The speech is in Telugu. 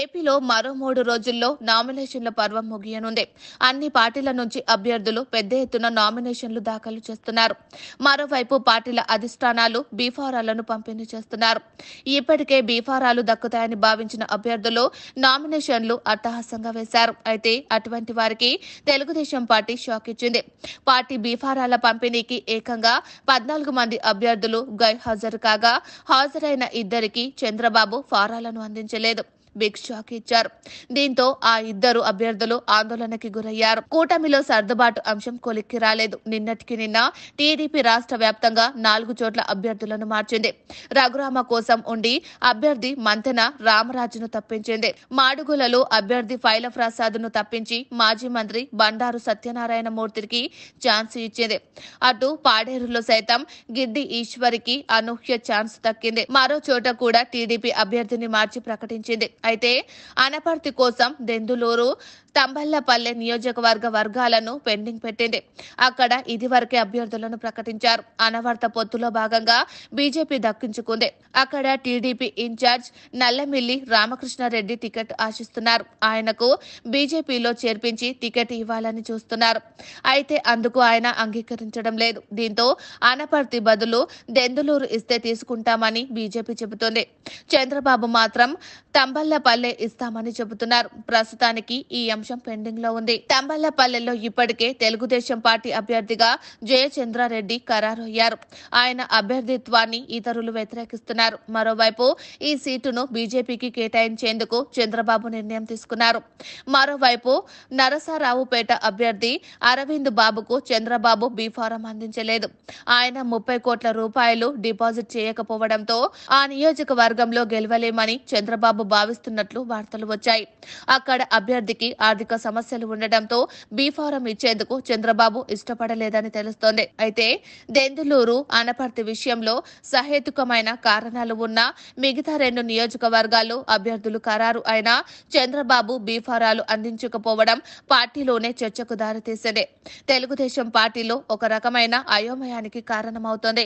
ఏపీలో మరో మూడు రోజుల్లో నామినేషన్ల పర్వం ముగియనుంది అన్ని పార్టీల నుంచి అభ్యర్థులు పెద్ద ఎత్తున నామినేషన్లు దాఖలు చేస్తున్నారు మరోవైపు పార్టీల అధిష్టానాలు బీఫారాలను పంపిణీ చేస్తున్నారు ఇప్పటికే బీఫారాలు దక్కుతాయని భావించిన అభ్యర్థులు నామినేషన్లు అట్టహాసంగా వేశారు అయితే అటువంటి వారికి తెలుగుదేశం పార్టీ షాక్ ఇచ్చింది పార్టీ బీఫారాల పంపిణీకి ఏకంగా పద్నాలుగు మంది అభ్యర్థులు గైర్హాజరు కాగా హాజరైన ఇద్దరికి చంద్రబాబు ఫారాలను అందించలేదు బిగ్ షాక్ ఇచ్చారు దీంతో ఆ ఇద్దరు అభ్యర్థులు ఆందోళనకి గురయ్యారు కూటమిలో సర్దుబాటు అంశం కొలిక్కి రాలేదు నిన్నటికి నిన్న టీడీపీ రాష్ట్ర వ్యాప్తంగా నాలుగు చోట్ల అభ్యర్థులను మార్చింది రఘురామ కోసం ఉండి అభ్యర్థి మంతెన రామరాజును తప్పించింది మాడుగులలో అభ్యర్థి ఫైల ప్రసాద్ను తప్పించి మాజీ మంత్రి బండారు సత్యనారాయణ మూర్తికి ఛాన్స్ ఇచ్చింది అటు పాడేరులో సైతం గిడ్డి ఈశ్వరికి అనూహ్య ఛాన్స్ దక్కింది మరో చోట కూడా టీడీపీ అభ్యర్థిని మార్చి ప్రకటించింది అయితే అనపర్తి కోసం దెందులూరు తంబల్లపల్లె నియోజకవర్గ వర్గాలను పెండింగ్ పెట్టింది అక్కడ ఇదివరకే అభ్యర్థులను ప్రకటించారు అనవర్త పొత్తులో భాగంగా బీజేపీ దక్కించుకుంది అక్కడ TDP incharge Nallamilli Ramakrishna Reddy ticket ఆశిస్తున్నారు ఆయనకు బీజేపీలో చేర్పించి టికెట్ ఇవ్వాలని చూస్తున్నారు అయితే అందుకు ఆయన అంగీకరించడం లేదు దీంతో అనపర్తి బదులు దెందులూరు ఇస్తే తీసుకుంటామని బీజేపీ చెబుతోంది చంద్రబాబు మాత్రం తంబల్ల తంబాలపల్లె ఇస్తామని చెబుతున్నారు ప్రస్తుతానికి ఈ అంశం పెండింగ్ లో ఉంది తంబాలపల్లెలో ఇప్పటికే తెలుగుదేశం పార్టీ అభ్యర్థిగా జయచంద్రారెడ్డి ఖరారయ్యారు ఆయన అభ్యర్థిత్వాన్ని ఇతరులు వ్యతిరేకిస్తున్నారు మరోవైపు ఈ సీటును బీజేపీకి కేటాయించేందుకు చంద్రబాబు నిర్ణయం తీసుకున్నారు మరోవైపు నరసరావుపేట అభ్యర్థి అరవింద్ బాబుకు చంద్రబాబు బీఫారం అందించలేదు ఆయన ముప్పై కోట్ల రూపాయలు డిపాజిట్ చేయకపోవడంతో ఆ నియోజకవర్గంలో గెలవలేమని చంద్రబాబు భావిస్తున్నారు చేస్తున్నట్లు వార్తలు వచ్చాయి అక్కడ అభ్యర్థికి ఆర్థిక సమస్యలు ఉండటంతో బీఫారం ఇచ్చేందుకు చంద్రబాబు ఇష్టపడలేదని తెలుస్తోంది అయితే దెందులూరు అనపర్తి విషయంలో సహేతుకమైన కారణాలు ఉన్నా మిగతా రెండు నియోజకవర్గాల్లో అభ్యర్థులు ఖరారు అయినా చంద్రబాబు బీఫారాలు అందించకపోవడం పార్టీలోనే చర్చకు దారితీసింది తెలుగుదేశం పార్టీలో ఒక రకమైన అయోమయానికి కారణమవుతోంది